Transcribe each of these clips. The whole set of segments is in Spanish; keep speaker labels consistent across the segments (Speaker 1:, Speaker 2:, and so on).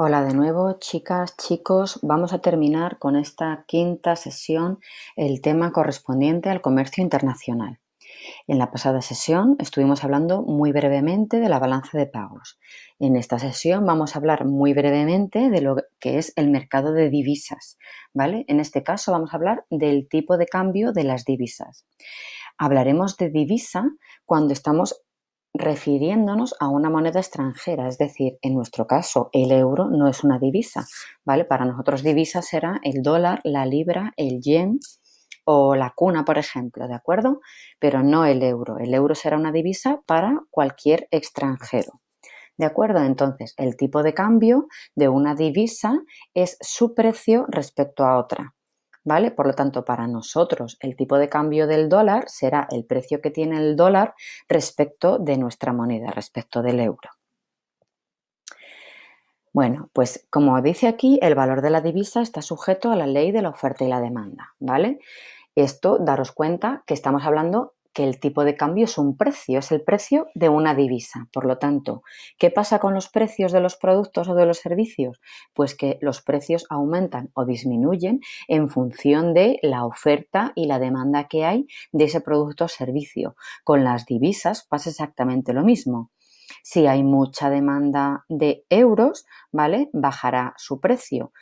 Speaker 1: Hola de nuevo, chicas, chicos. Vamos a terminar con esta quinta sesión el tema correspondiente al comercio internacional. En la pasada sesión estuvimos hablando muy brevemente de la balanza de pagos. En esta sesión vamos a hablar muy brevemente de lo que es el mercado de divisas, ¿vale? En este caso vamos a hablar del tipo de cambio de las divisas. Hablaremos de divisa cuando estamos refiriéndonos a una moneda extranjera, es decir, en nuestro caso el euro no es una divisa, ¿vale? Para nosotros divisa será el dólar, la libra, el yen o la cuna, por ejemplo, ¿de acuerdo? Pero no el euro, el euro será una divisa para cualquier extranjero. ¿De acuerdo? Entonces, el tipo de cambio de una divisa es su precio respecto a otra. ¿vale? Por lo tanto, para nosotros el tipo de cambio del dólar será el precio que tiene el dólar respecto de nuestra moneda, respecto del euro. Bueno, pues como dice aquí, el valor de la divisa está sujeto a la ley de la oferta y la demanda, ¿vale? Esto, daros cuenta que estamos hablando que el tipo de cambio es un precio, es el precio de una divisa. Por lo tanto, ¿qué pasa con los precios de los productos o de los servicios? Pues que los precios aumentan o disminuyen en función de la oferta y la demanda que hay de ese producto o servicio. Con las divisas pasa exactamente lo mismo. Si hay mucha demanda de euros, ¿vale? Bajará su precio.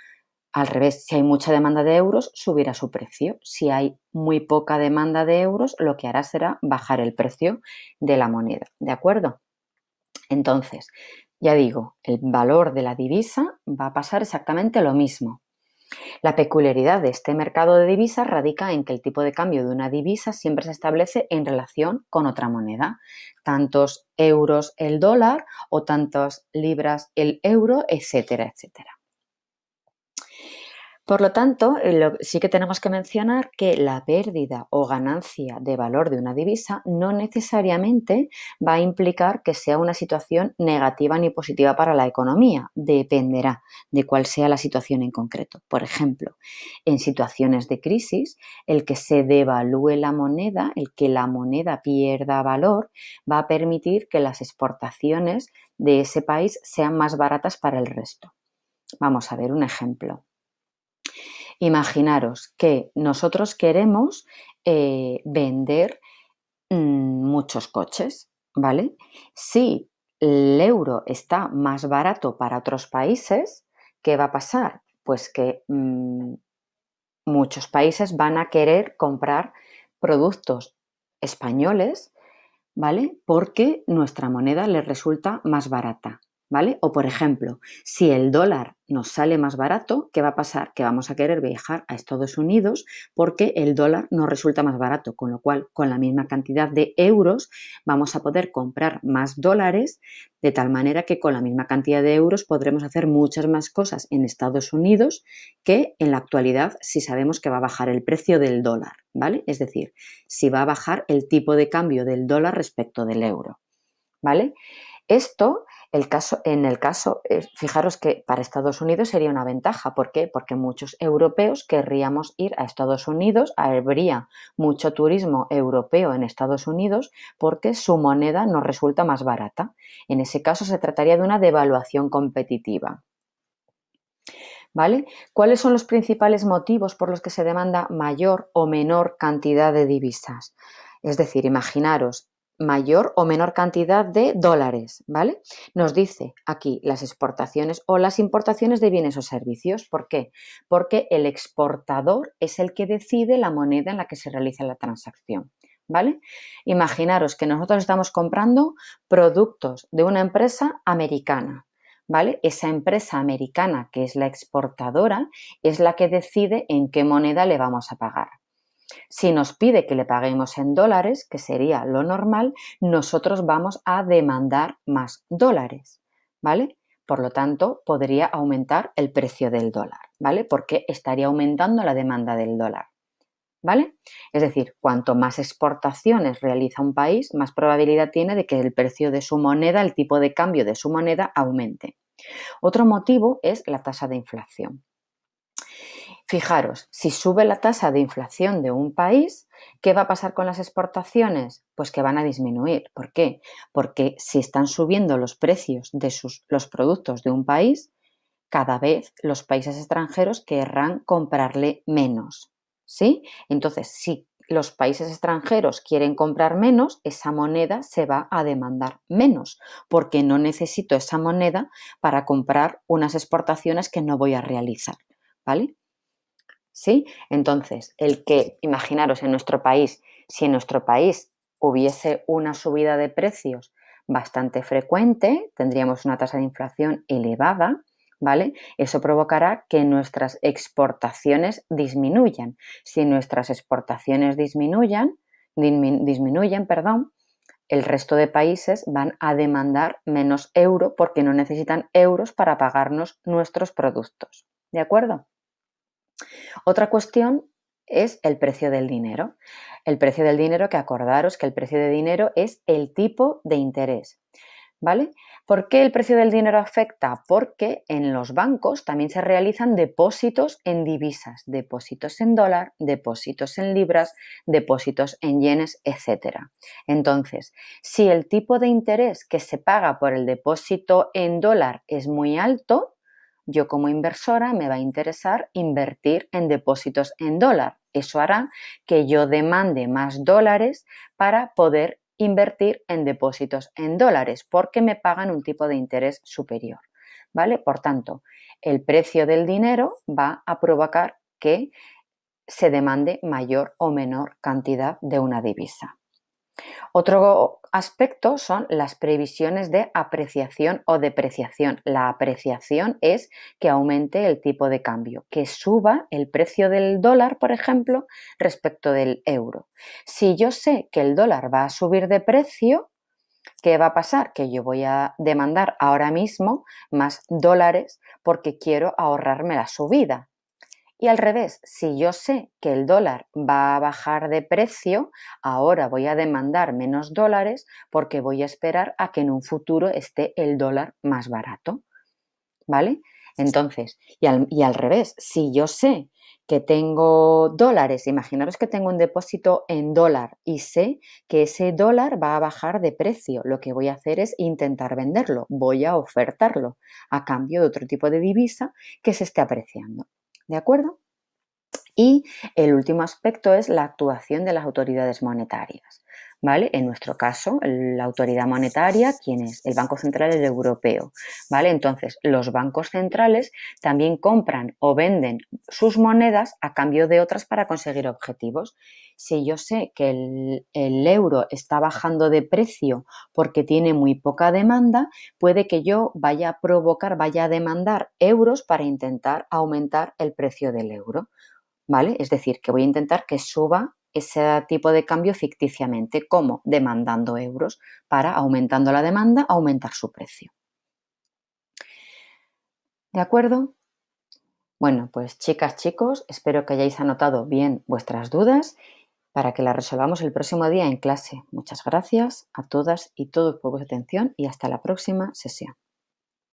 Speaker 1: Al revés, si hay mucha demanda de euros, subirá su precio. Si hay muy poca demanda de euros, lo que hará será bajar el precio de la moneda. ¿De acuerdo? Entonces, ya digo, el valor de la divisa va a pasar exactamente lo mismo. La peculiaridad de este mercado de divisas radica en que el tipo de cambio de una divisa siempre se establece en relación con otra moneda, tantos euros el dólar o tantas libras el euro, etcétera, etcétera. Por lo tanto, eh, sí que tenemos que mencionar que la pérdida o ganancia de valor de una divisa no necesariamente va a implicar que sea una situación negativa ni positiva para la economía, dependerá de cuál sea la situación en concreto. Por ejemplo, en situaciones de crisis, el que se devalúe la moneda, el que la moneda pierda valor, va a permitir que las exportaciones de ese país sean más baratas para el resto. Vamos a ver un ejemplo. Imaginaros que nosotros queremos eh, vender mm, muchos coches, ¿vale? Si el euro está más barato para otros países, ¿qué va a pasar? Pues que mm, muchos países van a querer comprar productos españoles, ¿vale? Porque nuestra moneda les resulta más barata. ¿vale? O por ejemplo, si el dólar nos sale más barato, ¿qué va a pasar? Que vamos a querer viajar a Estados Unidos porque el dólar nos resulta más barato, con lo cual con la misma cantidad de euros vamos a poder comprar más dólares, de tal manera que con la misma cantidad de euros podremos hacer muchas más cosas en Estados Unidos que en la actualidad si sabemos que va a bajar el precio del dólar, ¿vale? Es decir, si va a bajar el tipo de cambio del dólar respecto del euro, ¿vale? Esto, el caso, en el caso, eh, fijaros que para Estados Unidos sería una ventaja. ¿Por qué? Porque muchos europeos querríamos ir a Estados Unidos, habría mucho turismo europeo en Estados Unidos porque su moneda nos resulta más barata. En ese caso se trataría de una devaluación competitiva. ¿Vale? ¿Cuáles son los principales motivos por los que se demanda mayor o menor cantidad de divisas? Es decir, imaginaros, mayor o menor cantidad de dólares, ¿vale? Nos dice aquí las exportaciones o las importaciones de bienes o servicios. ¿Por qué? Porque el exportador es el que decide la moneda en la que se realiza la transacción, ¿vale? Imaginaros que nosotros estamos comprando productos de una empresa americana, ¿vale? Esa empresa americana que es la exportadora es la que decide en qué moneda le vamos a pagar. Si nos pide que le paguemos en dólares, que sería lo normal, nosotros vamos a demandar más dólares, ¿vale? Por lo tanto, podría aumentar el precio del dólar, ¿vale? Porque estaría aumentando la demanda del dólar, ¿vale? Es decir, cuanto más exportaciones realiza un país, más probabilidad tiene de que el precio de su moneda, el tipo de cambio de su moneda, aumente. Otro motivo es la tasa de inflación. Fijaros, si sube la tasa de inflación de un país, ¿qué va a pasar con las exportaciones? Pues que van a disminuir. ¿Por qué? Porque si están subiendo los precios de sus, los productos de un país, cada vez los países extranjeros querrán comprarle menos. ¿Sí? Entonces, si los países extranjeros quieren comprar menos, esa moneda se va a demandar menos, porque no necesito esa moneda para comprar unas exportaciones que no voy a realizar. ¿Vale? ¿sí? Entonces, el que, imaginaros, en nuestro país, si en nuestro país hubiese una subida de precios bastante frecuente, tendríamos una tasa de inflación elevada, ¿vale? Eso provocará que nuestras exportaciones disminuyan. Si nuestras exportaciones disminuyen, perdón, el resto de países van a demandar menos euro porque no necesitan euros para pagarnos nuestros productos. ¿De acuerdo? Otra cuestión es el precio del dinero. El precio del dinero, que acordaros que el precio de dinero es el tipo de interés. ¿Vale? ¿Por qué el precio del dinero afecta? Porque en los bancos también se realizan depósitos en divisas, depósitos en dólar, depósitos en libras, depósitos en yenes, etcétera Entonces, si el tipo de interés que se paga por el depósito en dólar es muy alto, yo como inversora me va a interesar invertir en depósitos en dólar. Eso hará que yo demande más dólares para poder invertir en depósitos en dólares porque me pagan un tipo de interés superior. ¿Vale? Por tanto, el precio del dinero va a provocar que se demande mayor o menor cantidad de una divisa. Otro aspecto son las previsiones de apreciación o depreciación. La apreciación es que aumente el tipo de cambio, que suba el precio del dólar, por ejemplo, respecto del euro. Si yo sé que el dólar va a subir de precio, ¿qué va a pasar? Que yo voy a demandar ahora mismo más dólares porque quiero ahorrarme la subida. Y al revés, si yo sé que el dólar va a bajar de precio, ahora voy a demandar menos dólares porque voy a esperar a que en un futuro esté el dólar más barato. ¿Vale? Entonces, y al, revés, si yo sé que tengo dólares, imaginaros que tengo un depósito en dólar y sé que ese dólar va a bajar de precio, lo que voy a hacer es intentar venderlo, voy a ofertarlo a cambio de otro tipo de divisa que se esté apreciando. ¿De acuerdo? Y el último aspecto es la actuación de las autoridades monetarias. ¿vale? En nuestro caso, la autoridad monetaria, ¿quién es? El Banco Central Europeo, ¿vale? Entonces, los bancos centrales también compran o venden sus monedas a cambio de otras para conseguir objetivos. Si yo sé que el, el euro está bajando de precio porque tiene muy poca demanda, puede que yo vaya a provocar, vaya a demandar euros para intentar aumentar el precio del euro. ¿Vale? Es decir, que voy a intentar que suba ese tipo de cambio ficticiamente, como demandando euros, para aumentando la demanda, aumentar su precio. ¿De acuerdo? Bueno, pues chicas, chicos, espero que hayáis anotado bien vuestras dudas para que las resolvamos el próximo día en clase. Muchas gracias a todas y todos por vuestra atención y hasta la próxima sesión.